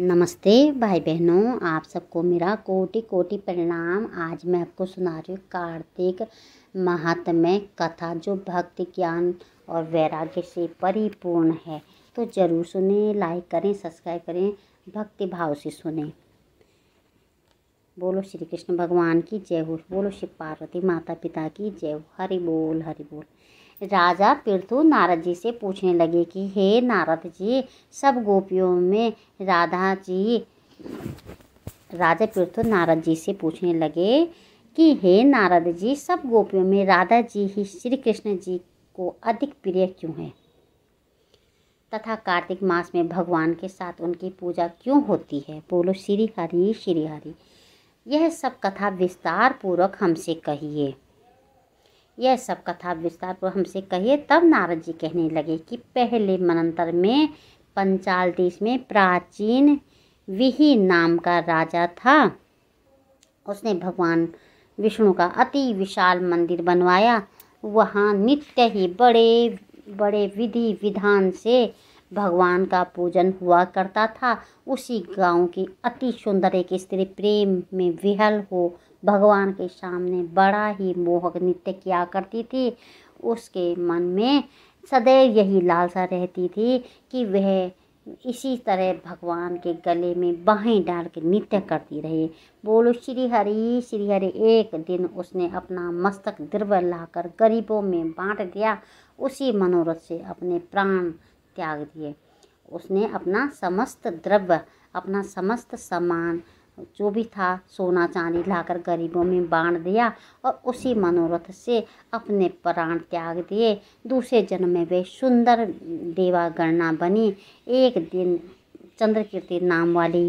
नमस्ते भाई बहनों आप सबको मेरा कोटि कोटि प्रणाम आज मैं आपको सुना रही हूँ कार्तिक महात्म्य कथा जो भक्ति ज्ञान और वैराग्य से परिपूर्ण है तो ज़रूर सुने लाइक करें सब्सक्राइब करें भक्ति भाव से सुने बोलो श्री कृष्ण भगवान की जय हो बोलो शिव पार्वती माता पिता की जय हो हरि बोल हरि बोल राजा पृथु नारद जी से पूछने लगे कि हे नारद जी सब गोपियों में राधा जी राजा पृथु नारद जी से पूछने लगे कि हे नारद जी सब गोपियों में राधा जी ही श्री कृष्ण जी को अधिक प्रिय क्यों है तथा कार्तिक मास में भगवान के साथ उनकी पूजा क्यों होती है बोलो श्री हरि श्री हरि यह सब कथा विस्तार पूर्वक हमसे कहिए यह सब कथा विस्तार को हमसे कहिए तब नारद जी कहने लगे कि पहले मनंतर में पंचाल देश में प्राचीन विही नाम का राजा था उसने भगवान विष्णु का अति विशाल मंदिर बनवाया वहाँ नित्य ही बड़े बड़े विधि विधान से भगवान का पूजन हुआ करता था उसी गांव की अति सुंदर एक स्त्री प्रेम में विहल हो भगवान के सामने बड़ा ही मोहक नृत्य किया करती थी उसके मन में सदैव यही लालसा रहती थी कि वह इसी तरह भगवान के गले में बाहें डाल के नृत्य करती रहे बोलो श्री हरि श्री हरि एक दिन उसने अपना मस्तक दुर्बल लाकर गरीबों में बांट दिया उसी मनोरथ से अपने प्राण त्याग दिए उसने अपना समस्त द्रव्य अपना समस्त सामान जो भी था सोना चांदी लाकर गरीबों में बांट दिया और उसी मनोरथ से अपने प्राण त्याग दिए दूसरे जन्म में वे सुंदर देवागणना बनी एक दिन चंद्रकीर्ति नाम वाली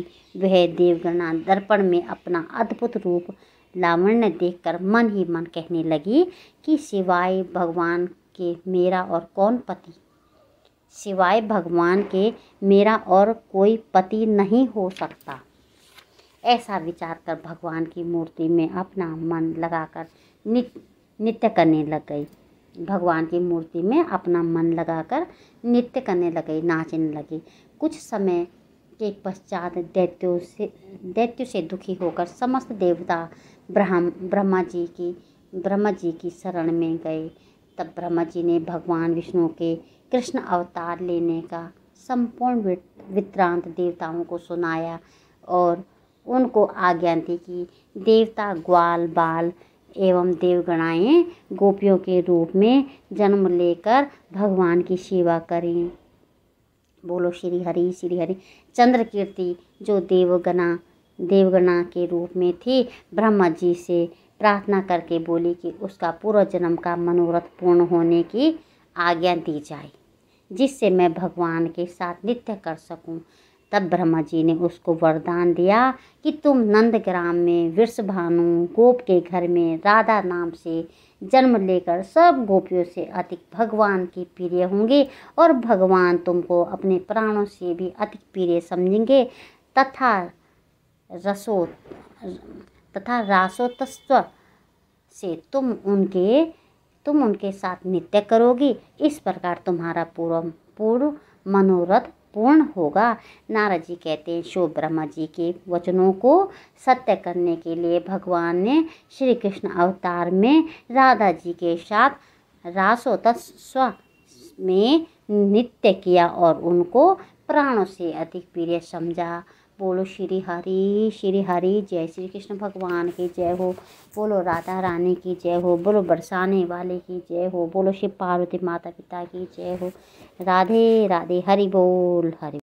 वह देवगणना दर्पण में अपना अद्भुत रूप लावण्य देखकर मन ही मन कहने लगी कि सिवाय भगवान के मेरा और कौन पति सिवाय भगवान के मेरा और कोई पति नहीं हो सकता ऐसा विचार कर भगवान की मूर्ति में अपना मन लगाकर नित्य करने लग गई भगवान की मूर्ति में अपना मन लगाकर नृत्य करने लग गई नाचने लगी कुछ समय के पश्चात दैत्यों से दैत्यों से दुखी होकर समस्त देवता ब्रह्म ब्रह्मा जी की ब्रह्मा जी की शरण में गए तब ब्रह्मा जी ने भगवान विष्णु के कृष्ण अवतार लेने का संपूर्ण वित्रांत देवताओं को सुनाया और उनको आज्ञा दी कि देवता ग्वाल बाल एवं देवगणाएँ गोपियों के रूप में जन्म लेकर भगवान की सेवा करें बोलो श्री हरि श्री हरि चंद्र कीर्ति जो देवगणा देवगणा के रूप में थी ब्रह्मा जी से प्रार्थना करके बोली कि उसका पूर्व जन्म का मनोरथ पूर्ण होने की आज्ञा दी जाए जिससे मैं भगवान के साथ नित्य कर सकूं तब ब्रह्मा जी ने उसको वरदान दिया कि तुम नंदग्राम में वृषभानु गोप के घर में राधा नाम से जन्म लेकर सब गोपियों से अधिक भगवान की प्रिय होंगे और भगवान तुमको अपने प्राणों से भी अधिक प्रिय समझेंगे तथा रसो तथा रासोतस्व से तुम उनके तुम उनके साथ नित्य करोगी इस प्रकार तुम्हारा पूर्व पूर्व मनोरथ पूर्ण होगा नारद जी कहते हैं शिव ब्रह्मा जी के वचनों को सत्य करने के लिए भगवान ने श्री कृष्ण अवतार में राधा जी के साथ रासोतस्व में नित्य किया और उनको प्राणों से अधिक प्रिय समझा बोलो श्री हरि श्री हरि जय श्री कृष्ण भगवान की जय हो बोलो राधा रानी की जय हो बोलो बरसाने वाले की जय हो बोलो शिव पार्वती माता पिता की जय हो राधे राधे हरि बोल हरि